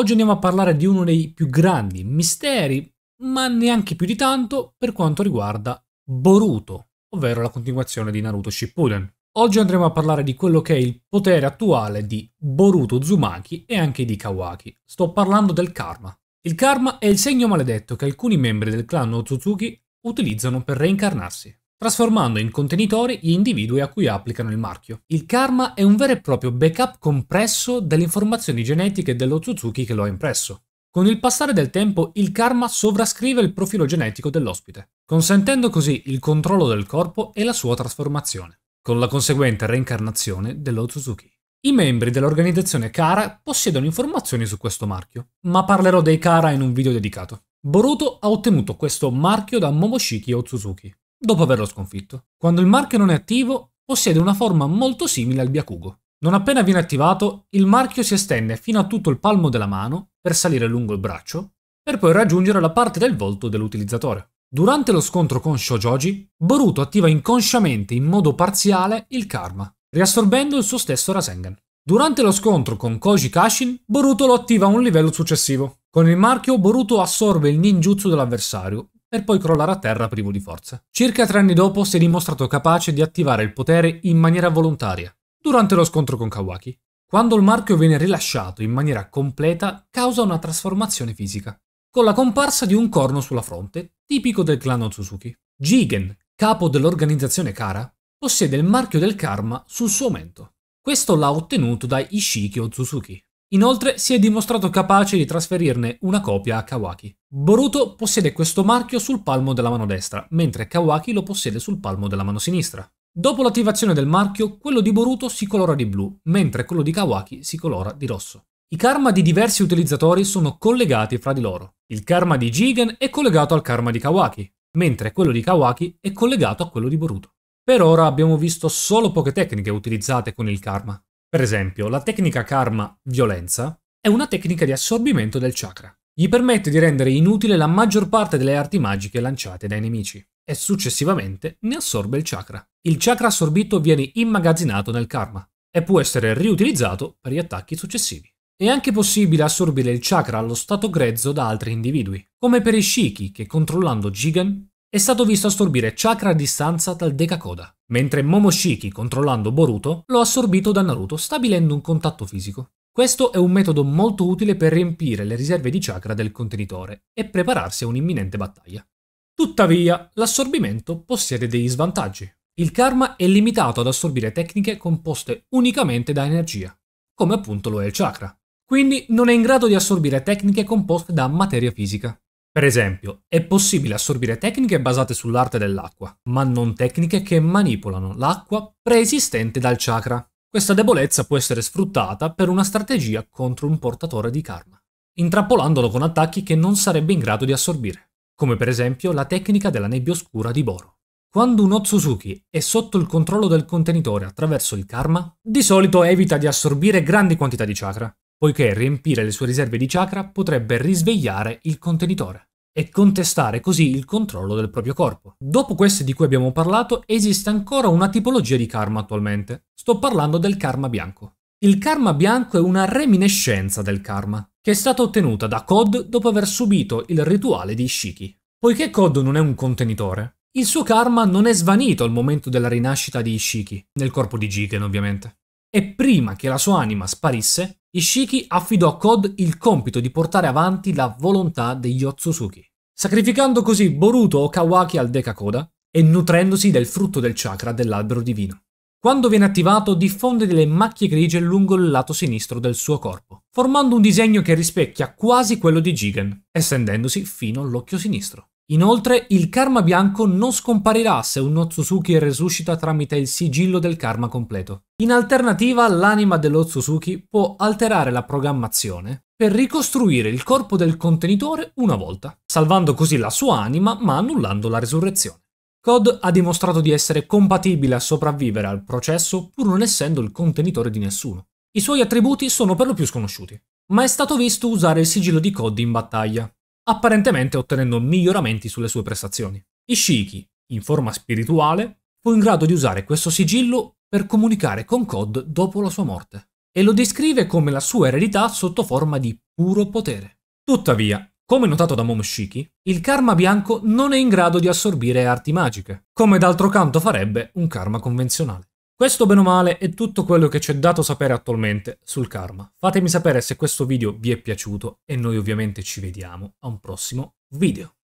Oggi andiamo a parlare di uno dei più grandi misteri, ma neanche più di tanto per quanto riguarda Boruto, ovvero la continuazione di Naruto Shippuden. Oggi andremo a parlare di quello che è il potere attuale di Boruto Zumaki e anche di Kawaki. Sto parlando del karma. Il karma è il segno maledetto che alcuni membri del clan Otsutsuki utilizzano per reincarnarsi trasformando in contenitori gli individui a cui applicano il marchio. Il karma è un vero e proprio backup compresso delle informazioni genetiche dello Suzuki che lo ha impresso. Con il passare del tempo il karma sovrascrive il profilo genetico dell'ospite, consentendo così il controllo del corpo e la sua trasformazione, con la conseguente reincarnazione dello Suzuki. I membri dell'organizzazione Kara possiedono informazioni su questo marchio, ma parlerò dei Kara in un video dedicato. Boruto ha ottenuto questo marchio da Momoshiki Otsuzuki, dopo averlo sconfitto. Quando il marchio non è attivo, possiede una forma molto simile al Byakugo. Non appena viene attivato, il marchio si estende fino a tutto il palmo della mano per salire lungo il braccio, per poi raggiungere la parte del volto dell'utilizzatore. Durante lo scontro con Shojoji, Boruto attiva inconsciamente in modo parziale il karma, riassorbendo il suo stesso Rasengan. Durante lo scontro con Koji Kashin, Boruto lo attiva a un livello successivo. Con il marchio Boruto assorbe il ninjutsu dell'avversario, per poi crollare a terra privo di forza. Circa tre anni dopo si è dimostrato capace di attivare il potere in maniera volontaria, durante lo scontro con Kawaki. Quando il marchio viene rilasciato in maniera completa, causa una trasformazione fisica, con la comparsa di un corno sulla fronte, tipico del clan Otsutsuki. Jigen, capo dell'organizzazione Kara, possiede il marchio del karma sul suo mento. Questo l'ha ottenuto da Ishiki Otsutsuki. Inoltre si è dimostrato capace di trasferirne una copia a Kawaki. Boruto possiede questo marchio sul palmo della mano destra, mentre Kawaki lo possiede sul palmo della mano sinistra. Dopo l'attivazione del marchio, quello di Boruto si colora di blu, mentre quello di Kawaki si colora di rosso. I karma di diversi utilizzatori sono collegati fra di loro. Il karma di Jigen è collegato al karma di Kawaki, mentre quello di Kawaki è collegato a quello di Boruto. Per ora abbiamo visto solo poche tecniche utilizzate con il karma. Per esempio, la tecnica karma violenza è una tecnica di assorbimento del chakra. Gli permette di rendere inutile la maggior parte delle arti magiche lanciate dai nemici e successivamente ne assorbe il chakra. Il chakra assorbito viene immagazzinato nel karma e può essere riutilizzato per gli attacchi successivi. È anche possibile assorbire il chakra allo stato grezzo da altri individui, come per i Shiki che controllando Jigen è stato visto assorbire chakra a distanza dal Dekakoda, mentre Momoshiki, controllando Boruto, lo ha assorbito da Naruto, stabilendo un contatto fisico. Questo è un metodo molto utile per riempire le riserve di chakra del contenitore e prepararsi a un'imminente battaglia. Tuttavia, l'assorbimento possiede degli svantaggi. Il karma è limitato ad assorbire tecniche composte unicamente da energia, come appunto lo è il chakra. Quindi non è in grado di assorbire tecniche composte da materia fisica. Per esempio, è possibile assorbire tecniche basate sull'arte dell'acqua, ma non tecniche che manipolano l'acqua preesistente dal chakra. Questa debolezza può essere sfruttata per una strategia contro un portatore di karma, intrappolandolo con attacchi che non sarebbe in grado di assorbire, come per esempio la tecnica della nebbia oscura di Boro. Quando un Otsuzuki è sotto il controllo del contenitore attraverso il karma, di solito evita di assorbire grandi quantità di chakra, poiché riempire le sue riserve di chakra potrebbe risvegliare il contenitore e contestare così il controllo del proprio corpo. Dopo queste di cui abbiamo parlato, esiste ancora una tipologia di karma attualmente. Sto parlando del karma bianco. Il karma bianco è una reminiscenza del karma, che è stata ottenuta da Kod dopo aver subito il rituale di Shiki. Poiché Kod non è un contenitore, il suo karma non è svanito al momento della rinascita di Ishiki, nel corpo di Jigen ovviamente e prima che la sua anima sparisse, Ishiki affidò a Kod il compito di portare avanti la volontà degli Otsutsuki, sacrificando così Boruto o Kawaki al Dekakoda e nutrendosi del frutto del chakra dell'albero divino. Quando viene attivato diffonde delle macchie grigie lungo il lato sinistro del suo corpo, formando un disegno che rispecchia quasi quello di Jigen, estendendosi fino all'occhio sinistro. Inoltre, il karma bianco non scomparirà se un Otsutsuki resuscita tramite il sigillo del karma completo. In alternativa, l'anima dell'Otsutsuki può alterare la programmazione per ricostruire il corpo del contenitore una volta, salvando così la sua anima ma annullando la resurrezione. Cod ha dimostrato di essere compatibile a sopravvivere al processo pur non essendo il contenitore di nessuno. I suoi attributi sono per lo più sconosciuti, ma è stato visto usare il sigillo di Cod in battaglia, apparentemente ottenendo miglioramenti sulle sue prestazioni. Ishiki, in forma spirituale, fu in grado di usare questo sigillo per comunicare con Kod dopo la sua morte, e lo descrive come la sua eredità sotto forma di puro potere. Tuttavia, come notato da Momoshiki, il karma bianco non è in grado di assorbire arti magiche, come d'altro canto farebbe un karma convenzionale. Questo bene o male è tutto quello che ci è dato sapere attualmente sul karma. Fatemi sapere se questo video vi è piaciuto e noi ovviamente ci vediamo a un prossimo video.